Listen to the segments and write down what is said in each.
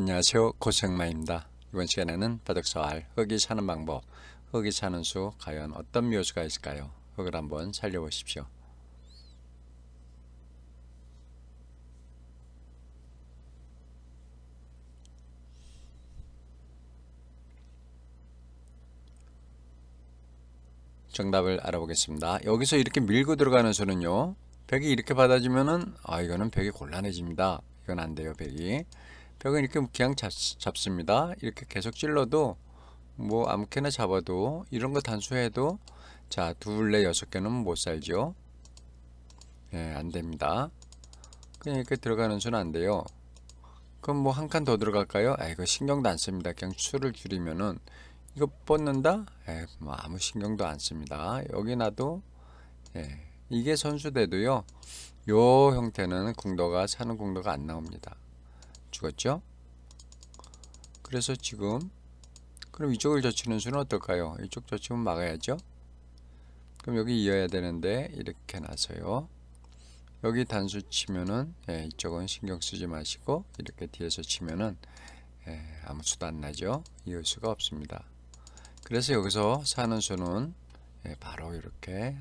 안녕하세요 고생마입니다 이번 시간에는 바둑서 알 흙이 사는 방법 흙이 사는수 과연 어떤 묘수가 있을까요 흙을 한번 살려보십시오 정답을 알아보겠습니다 여기서 이렇게 밀고 들어가는 수는요 벽이 이렇게 받아주면은 아 이거는 벽이 곤란해집니다 이건 안 돼요 벽이 벽은 이렇게 그냥 잡, 잡습니다. 이렇게 계속 찔러도 뭐 아무렇게나 잡아도 이런 거 단수해도 자 둘레 여섯 개는 못 살죠. 예, 안 됩니다. 그냥 이렇게 들어가는 수는 안 돼요. 그럼 뭐 한 칸 더 들어갈까요? 아 이거 신경도 안 씁니다. 그냥 수를 줄이면은 이거 뻗는다? 에, 예, 뭐 아무 신경도 안 씁니다. 여기 놔도 예, 이게 선수대도요. 요 형태는 궁도가 사는 궁도가 안 나옵니다. 죽었죠? 그래서 지금 그럼 이쪽을 젖히는 수는 어떨까요? 이쪽 젖히면 막아야죠. 그럼 여기 이어야 되는데 이렇게 나서요. 여기 단수 치면은 예, 이쪽은 신경 쓰지 마시고 이렇게 뒤에서 치면은 예, 아무 수도 안 나죠. 이을 수가 없습니다. 그래서 여기서 사는 수는 예, 바로 이렇게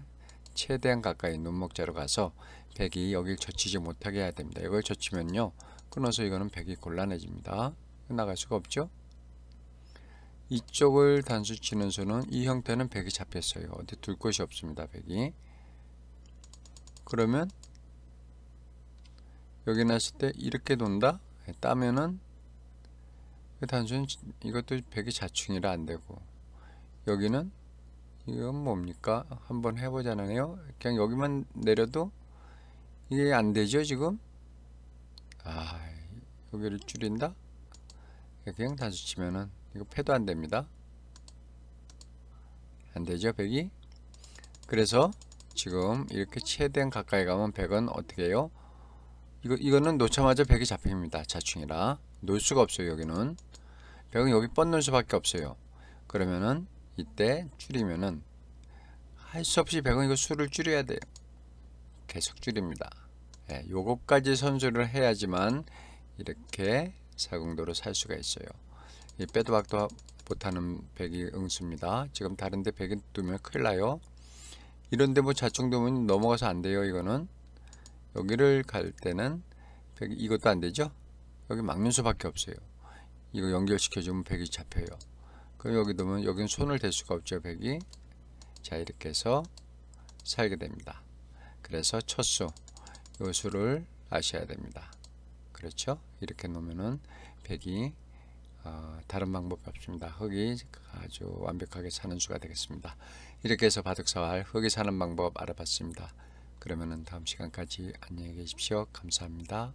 최대한 가까이 눈목자로 가서 백이 여길 젖히지 못하게 해야 됩니다. 이걸 젖히면요. 끊어서 이거는 100이 곤란해집니다. 끝 나갈 수가 없죠. 이쪽을 단수 치는 수는 이 형태는 100이 잡혔어요. 어디 둘 곳이 없습니다. 100이. 그러면 여기 났을 때 이렇게 돈다? 따면은 그 단순 이것도 100이 자충이라 안되고 여기는 이건 뭡니까? 한번 해보자네요. 그냥 여기만 내려도 이게 안되죠 지금? 아 여기를 줄인다 그냥 다시 치면은 이거 패도 안됩니다 안되죠 100이 그래서 지금 이렇게 최대한 가까이 가면 100은 어떻게 해요 이거, 이거는 놓자마자 100이 잡힙니다 자충이라 놓을 수가 없어요 여기는 100은 여기 뻗놓을 수밖에 없어요 그러면은 이때 줄이면은 할 수 없이 100은 이거 수를 줄여야 돼요 계속 줄입니다 예, 요것까지 선수를 해야지만 이렇게 사공도로 살 수가 있어요. 이 빼도 박도 못하는 백이 응수입니다. 지금 다른데 백이 두면 큰일 나요. 이런데 뭐 자충도면 넘어가서 안 돼요. 이거는 여기를 갈 때는 백이 이것도 안 되죠. 여기 막는 수밖에 없어요. 이거 연결시켜주면 백이 잡혀요. 그럼 여기 두면 여기는 손을 댈 수가 없죠. 백이 자 이렇게 해서 살게 됩니다. 그래서 첫수 요수를 아셔야 됩니다. 그렇죠? 이렇게 놓으면은 백이 어, 다른 방법이 없습니다. 흙이 아주 완벽하게 사는 수가 되겠습니다. 이렇게 해서 바둑사활 흙이 사는 방법 알아봤습니다. 그러면은 다음 시간까지 안녕히 계십시오. 감사합니다.